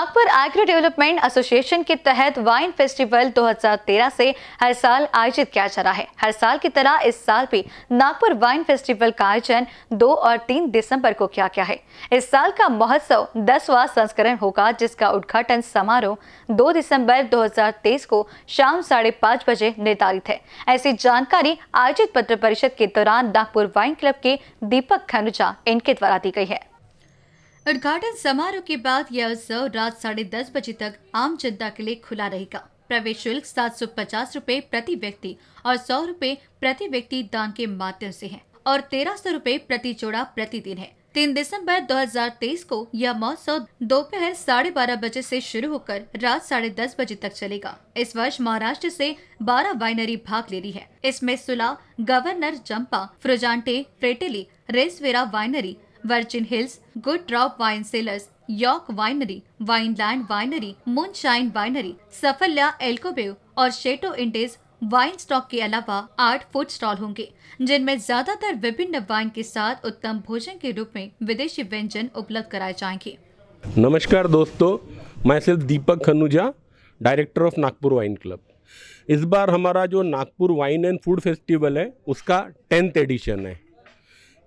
Nagpur agro development association के तहत wine festival 2013 से हर साल आयोजित किया जा रहा है हर साल की तरह इस साल भी नागपुर वाइन फेस्टिवल का आयोजन 2 और 3 दिसंबर को किया गया है इस साल का महोत्सव दसवा संस्करण होगा जिसका उद्घाटन समारोह 2 दिसंबर 2023 को शाम साढ़े पाँच बजे निर्धारित है ऐसी जानकारी आयोजित पत्र परिषद के दौरान नागपुर वाइन क्लब के दीपक खनुजा इनके द्वारा दी गई है उद्घाटन समारोह के बाद यह उत्सव रात साढ़े दस बजे तक आम जनता के लिए खुला रहेगा प्रवेश शुल्क सात सौ पचास रूपए प्रति व्यक्ति और सौ रूपए प्रति व्यक्ति दान के माध्यम से है और तेरह सौ रूपए प्रति जोड़ा प्रतिदिन है तीन दिसंबर 2023 को यह महोत्सव दोपहर साढ़े बारह बजे से शुरू होकर रात साढ़े दस बजे तक चलेगा इस वर्ष महाराष्ट्र से बारह वाइनरी भाग ले रही है इसमें सुला गवर्नर जंपा फ्रोजांटे Fratelli Resvera winery Virgin Hills Good Drop Wine Cellars York winery Wineland winery Moonshine winery सफल्या एल्कोबेव और शेटो इंडेज वाइन स्टॉक के अलावा आठ फूड स्टॉल होंगे जिनमें ज्यादातर विभिन्न वाइन के साथ उत्तम भोजन के रूप में विदेशी व्यंजन उपलब्ध कराए जाएंगे नमस्कार दोस्तों मैं सिर्फ Deepak Khanuja director of Nagpur wine club इस बार हमारा जो Nagpur wine and food festival है उसका टेंथ एडिशन है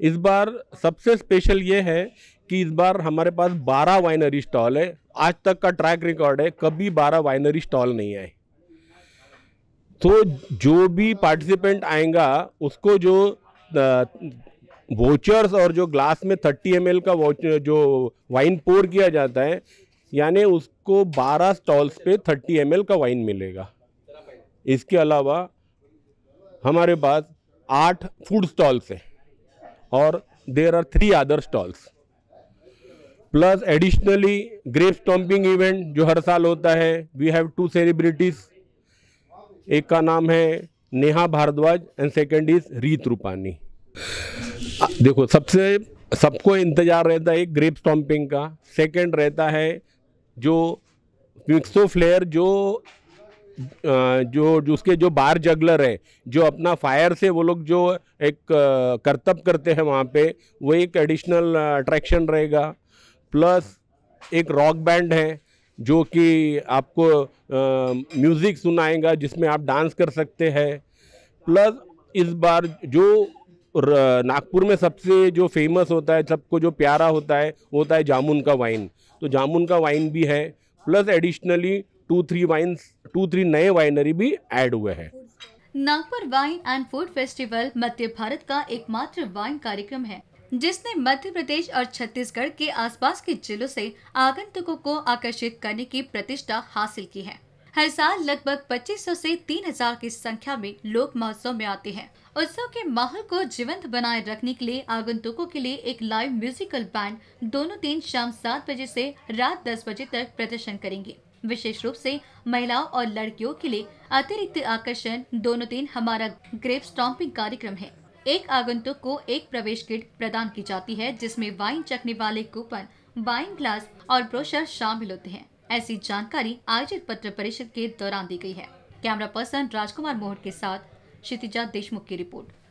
इस बार सबसे स्पेशल ये है कि इस बार हमारे पास 12 वाइनरी स्टॉल है आज तक का ट्रैक रिकॉर्ड है कभी 12 वाइनरी स्टॉल नहीं आए तो जो भी पार्टिसिपेंट आएगा उसको जो वोचर्स और जो ग्लास में 30 एम का जो वाइन पोर किया जाता है यानी उसको 12 स्टॉल्स पे 30 एम का वाइन मिलेगा इसके अलावा हमारे पास आठ फूड स्टॉल्स हैं और there are three other stalls plus additionally grape stomping event जो हर साल होता है वी हैव टू सेलिब्रिटीज एक का नाम है Neha Bhardwaj and second is Reet Rupani देखो सबसे सबको इंतज़ार रहता है ग्रेप स्टॉम्पिंग का सेकेंड रहता है जो मिक्सो फ्लेयर जो जो उसके जो बार जगलर है जो अपना फायर से वो लोग जो एक करतब करते हैं वहाँ पे वो एक एडिशनल अट्रैक्शन रहेगा प्लस एक रॉक बैंड है जो कि आपको म्यूज़िक सुनाएगा जिसमें आप डांस कर सकते हैं प्लस इस बार जो नागपुर में सबसे जो फेमस होता है सबको जो प्यारा होता है वो होता है जामुन का वाइन तो जामुन का वाइन भी है plus additionally two three wine two three नए वाइनरी भी एड हुए हैं Nagpur wine and food festival मध्य भारत का एकमात्र वाइन कार्यक्रम है जिसने मध्य प्रदेश और छत्तीसगढ़ के आसपास के जिलों से आगंतुकों को आकर्षित करने की प्रतिष्ठा हासिल की है हर साल लगभग 2500 से 3000 की संख्या में लोग महोत्सव में आते हैं उत्सव के माहौल को जीवंत बनाए रखने के लिए आगंतुकों के लिए एक लाइव म्यूजिकल बैंड दोनों दिन शाम सात बजे से रात दस बजे तक प्रदर्शन करेंगे विशेष रूप से महिलाओं और लड़कियों के लिए अतिरिक्त आकर्षण दोनों दिन हमारा ग्रेप स्टॉम्पिंग कार्यक्रम है एक आगंतुक को एक प्रवेश किट प्रदान की जाती है जिसमें वाइन चखने वाले कूपन वाइन ग्लास और ब्रोशर शामिल होते हैं ऐसी जानकारी आयोजित पत्र परिषद के दौरान दी गई है कैमरा पर्सन राजकुमार मोहन के साथ क्षितिजा देशमुख की रिपोर्ट